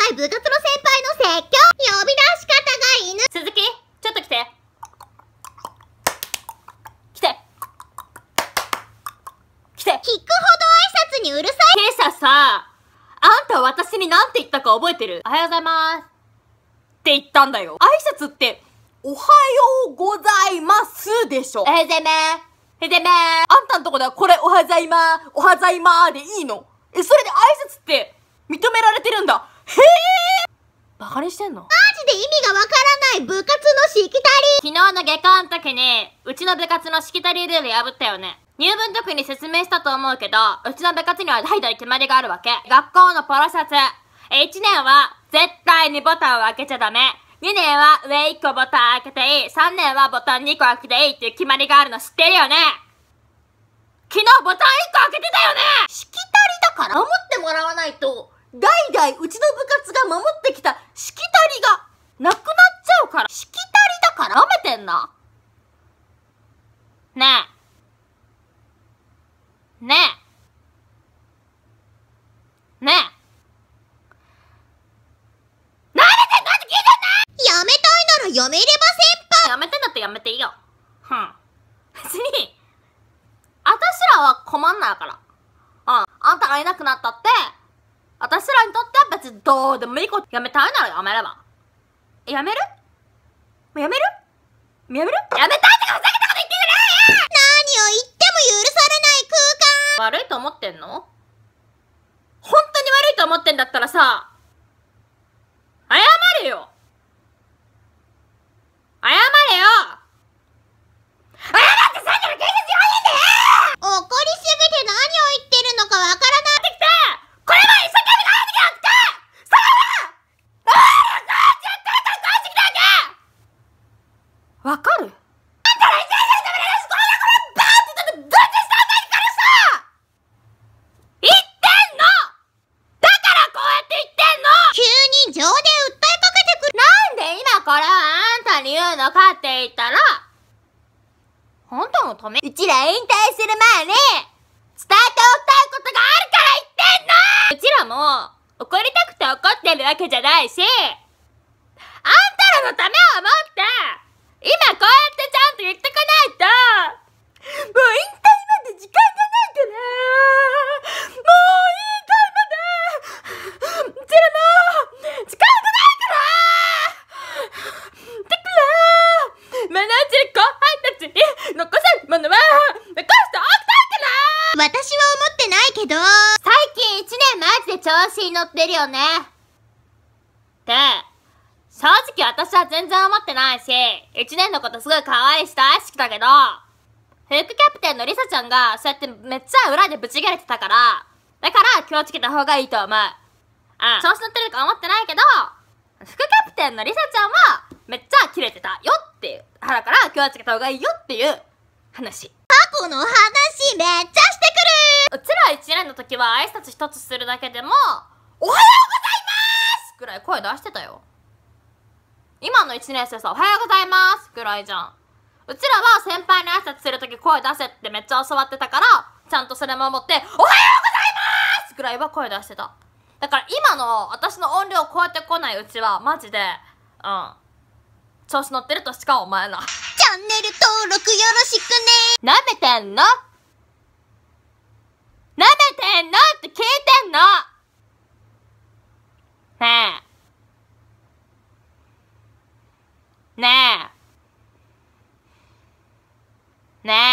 やい部活の先輩の説教呼び出し方が犬鈴木ちょっと来て来て来て聞くほど挨拶にうるさい今朝さあんた私に何て言ったか覚えてるおはようございますって言ったんだよ挨拶っておはようございますでしょおはようございまあんたんとこではこれおはざいまー、おはざいまーでいいのえ、それで挨拶って認められてるんだへバカにしてんのマジで意味がわからない部活のしきたり昨日の下校の時に、うちの部活のしきたりルール破ったよね。入部の時に説明したと思うけど、うちの部活には代々決まりがあるわけ。学校のポロシャツ。1年は絶対にボタンを開けちゃダメ。2年は上1個ボタン開けていい。3年はボタン2個開けていいっていう決まりがあるの知ってるよね昨日ボタン1個開けてたよねしきたりだから守ってもらわないと、代々うちの部活が守ってきたしきたりがなくなっちゃうから、しきたりだから舐めてんな。ねえ。ねえ。ねえ。舐めてんのって聞いてんのやめたいならやめれば先輩やめてんだってやめていいよ。ふん。別に、あたしらは困んないから。うん。あんたがいなくなったって、私らにとっては別にどうでもいいことやめたいならやめればやめるやめるやめるやめたいとかふざけたこと言ってんな何を言っても許されない空間悪いと思ってんの本当に悪いと思ってんだったらさわかるあんたら生きてるためすこんなことバーンって言ったってしたんだからさ言ってんのだからこうやって言ってんの急に情で訴えかけてくるなんで今これをあんたに言うのかって言ったらあんたのためうちら引退する前に伝えておきたいことがあるから言ってんのうちらも怒りたくて怒ってるわけじゃないしあんたらのためを思って今こうやってちゃんと言ってこないともう引退まで時間がないからもう引退までうちらも時間がないからだからまだうちら後輩たちに残せるものは残しておきたいから私は思ってないけど最近1年マジで調子に乗ってるよねって正直私は全然思ってないし、一年のことすごい可愛いし大好きだけど、フックキャプテンのリサちゃんが、そうやってめっちゃ裏でブチギレてたから、だから気をつけた方がいいと思う。うん。調子乗ってるか思ってないけど、副キャプテンのリサちゃんは、めっちゃキレてたよっていう、腹から気をつけた方がいいよっていう話。過去の話めっちゃしてくるうちら1年の時は挨拶一つするだけでも、おはようございますぐらい声出してたよ。今の1年生さ、おはようございますぐらいじゃん。うちらは先輩に挨拶するとき声出せってめっちゃ教わってたから、ちゃんとそれ守って、おはようございますぐらいは声出してた。だから今の私の音量を超えてこないうちは、マジで、うん。調子乗ってるとしかお前なチャンネル登録よろしくねなめてんのなめてんの nè